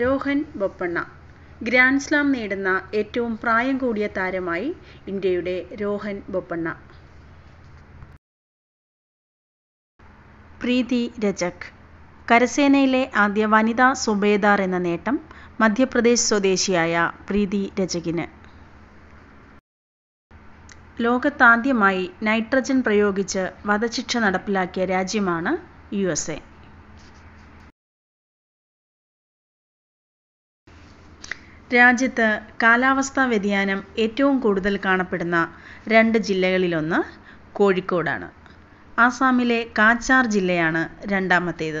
Rohan Bopanna grand slam നേടുന്ന ഏറ്റവും പ്രായം കൂടിയ താരമായി ഇന്ത്യയുടെ രോഹൻ ബൊപ്പണ്ണ പ്രീതി രജക് കരസേനയിലെ ആദ്യ വനിതാ സുബേദാർ എന്ന നേട്ടം മധ്യപ്രദേശ് സ്വദേശിയായ പ്രീതി രജകിന് ലോകത്താദ്യമായി നൈട്രജൻ പ്രയോഗിച്ച് വധശിക്ഷ നടപ്പിലാക്കിയ രാജ്യമാണ് യു എസ് എ രാജ്യത്ത് കാലാവസ്ഥാ വ്യതിയാനം ഏറ്റവും കൂടുതൽ കാണപ്പെടുന്ന രണ്ട് ജില്ലകളിലൊന്ന് കോഴിക്കോടാണ് ആസാമിലെ കാച്ചാർ ജില്ലയാണ് രണ്ടാമത്തേത്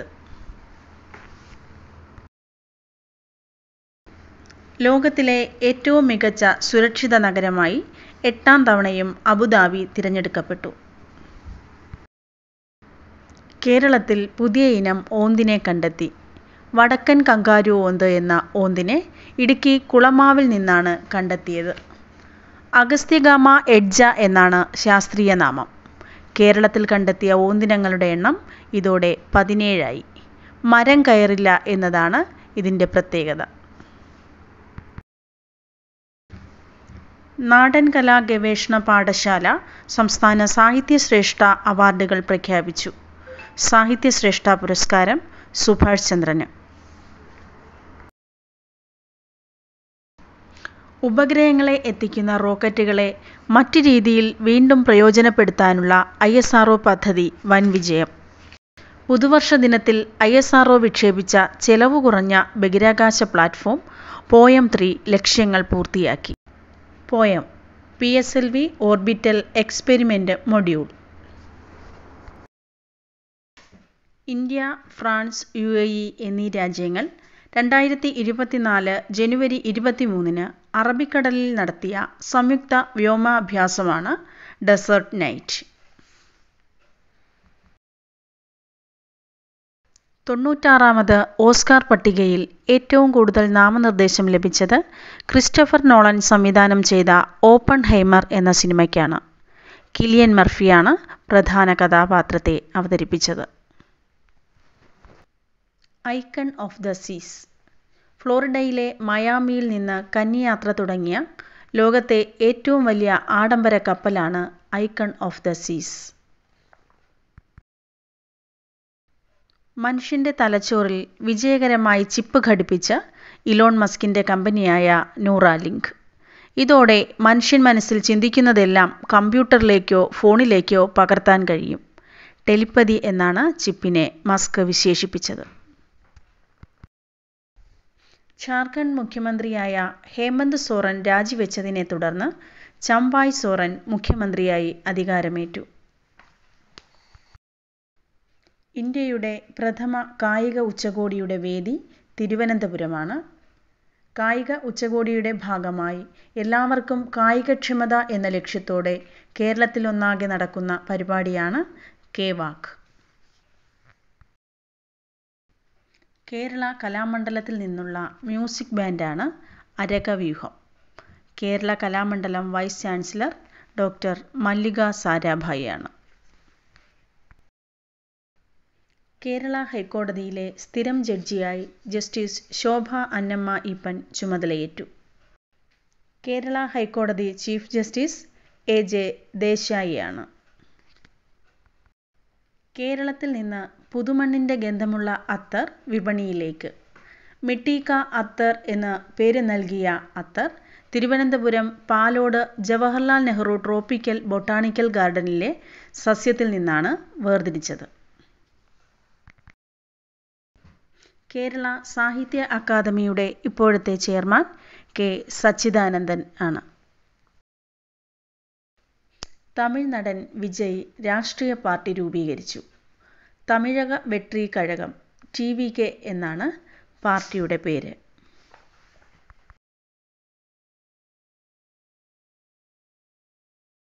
ലോകത്തിലെ ഏറ്റവും മികച്ച സുരക്ഷിത നഗരമായി എട്ടാം തവണയും അബുദാബി തിരഞ്ഞെടുക്കപ്പെട്ടു കേരളത്തിൽ പുതിയ ഇനം ഓന്തിനെ കണ്ടെത്തി വടക്കൻ കങ്കാരു ഓന്ത് എന്ന ഓന്തിനെ ഇടുക്കി കുളമാവിൽ നിന്നാണ് കണ്ടെത്തിയത് അഗസ്ത്യഗാമ എഡ്ജ എന്നാണ് ശാസ്ത്രീയ നാമം കേരളത്തിൽ കണ്ടെത്തിയ ഓന്തിനങ്ങളുടെ എണ്ണം ഇതോടെ പതിനേഴായി മരം കയറില്ല എന്നതാണ് ഇതിൻ്റെ പ്രത്യേകത നാടൻ കലാ ഗവേഷണ പാഠശാല സംസ്ഥാന സാഹിത്യശ്രേഷ്ഠ അവാർഡുകൾ പ്രഖ്യാപിച്ചു സാഹിത്യശ്രേഷ്ഠ പുരസ്കാരം സുഭാഷ് ചന്ദ്രന് ഉപഗ്രഹങ്ങളെ എത്തിക്കുന്ന റോക്കറ്റുകളെ മറ്റു രീതിയിൽ വീണ്ടും പ്രയോജനപ്പെടുത്താനുള്ള ഐ എസ് ആർ പദ്ധതി വൻ വിജയം പുതുവർഷ ദിനത്തിൽ ഐ എസ് ആർ വിക്ഷേപിച്ച ചെലവ് കുറഞ്ഞ ബഹിരാകാശ പ്ലാറ്റ്ഫോം പോയം ത്രീ ലക്ഷ്യങ്ങൾ പൂർത്തിയാക്കി POEM P S L V orbital experiment module India France U A E എന്നീ രാജ്യങ്ങൾ രണ്ടായിരത്തി ഇരുപത്തിനാല് ജനുവരി ഇരുപത്തിമൂന്നിന് അറബിക്കടലിൽ നടത്തിയ സംയുക്ത വ്യോമാഭ്യാസമാണ് ഡെസേർട്ട് നൈറ്റ് തൊണ്ണൂറ്റാറാമത് ഓസ്കാർ പട്ടികയിൽ ഏറ്റവും കൂടുതൽ നാമനിർദ്ദേശം ലഭിച്ചത് ക്രിസ്റ്റഫർ നോളൻ സംവിധാനം ചെയ്ത ഓപ്പൺ ഹൈമർ എന്ന സിനിമയ്ക്കാണ് കിലിയൻ മർഫിയാണ് പ്രധാന കഥാപാത്രത്തെ അവതരിപ്പിച്ചത് ഐക്കൺ ഓഫ് ദ സീസ് ഫ്ലോറിഡയിലെ മയാമിയിൽ നിന്ന് കന്നിയാത്ര തുടങ്ങിയ ലോകത്തെ ഏറ്റവും വലിയ ആഡംബര കപ്പലാണ് ഐക്കൺ ഓഫ് ദ സീസ് മനുഷ്യൻ്റെ തലച്ചോറിൽ വിജയകരമായി ചിപ്പ് ഘടിപ്പിച്ച ഇലോൺ മസ്കിൻ്റെ കമ്പനിയായ നൂറാലിങ്ക് ഇതോടെ മനുഷ്യൻ മനസ്സിൽ ചിന്തിക്കുന്നതെല്ലാം കമ്പ്യൂട്ടറിലേക്കോ ഫോണിലേക്കോ പകർത്താൻ കഴിയും ടെലിപ്പതി എന്നാണ് ചിപ്പിനെ മസ്ക് വിശേഷിപ്പിച്ചത് ഝാർഖണ്ഡ് മുഖ്യമന്ത്രിയായ ഹേമന്ത് സോറൻ രാജിവെച്ചതിനെ തുടർന്ന് ചമ്പായ് സോറൻ മുഖ്യമന്ത്രിയായി അധികാരമേറ്റു ഇന്ത്യയുടെ പ്രഥമ കായിക ഉച്ചകോടിയുടെ വേദി തിരുവനന്തപുരമാണ് കായിക ഉച്ചകോടിയുടെ ഭാഗമായി എല്ലാവർക്കും കായികക്ഷമത എന്ന ലക്ഷ്യത്തോടെ കേരളത്തിലൊന്നാകെ നടക്കുന്ന പരിപാടിയാണ് കേവാക് വാക്ക് കേരള കലാമണ്ഡലത്തിൽ നിന്നുള്ള മ്യൂസിക് ബാൻഡാണ് അരകവ്യൂഹം Kerala Kalamandalam vice chancellor doctor Mallika സാരാഭായിയാണ് കേരള ഹൈക്കോടതിയിലെ സ്ഥിരം ജഡ്ജിയായി ജസ്റ്റിസ് ശോഭ അന്നമ്മ ഈപ്പൻ ചുമതലയേറ്റു Kerala high court chief justice A J ദേശായിയാണ് കേരളത്തിൽ നിന്ന് പുതുമണ്ണിൻ്റെ ഗന്ധമുള്ള അത്തർ വിപണിയിലേക്ക് മിട്ടീക്ക അത്തർ എന്ന പേര് നൽകിയ അത്തർ തിരുവനന്തപുരം പാലോട് ജവഹർലാൽ നെഹ്റു ട്രോപ്പിക്കൽ ബൊട്ടാണിക്കൽ ഗാർഡനിലെ സസ്യത്തിൽ നിന്നാണ് വേർതിരിച്ചത് കേരള സാഹിത്യ അക്കാദമിയുടെ ഇപ്പോഴത്തെ ചെയർമാൻ കെ സച്ചിദാനന്ദൻ ആണ് തമിഴ് നടൻ വിജയ് രാഷ്ട്രീയ പാർട്ടി രൂപീകരിച്ചു Tamilaga Vettri Kazhagam T V K എന്നാണ് പാർട്ടിയുടെ പേര്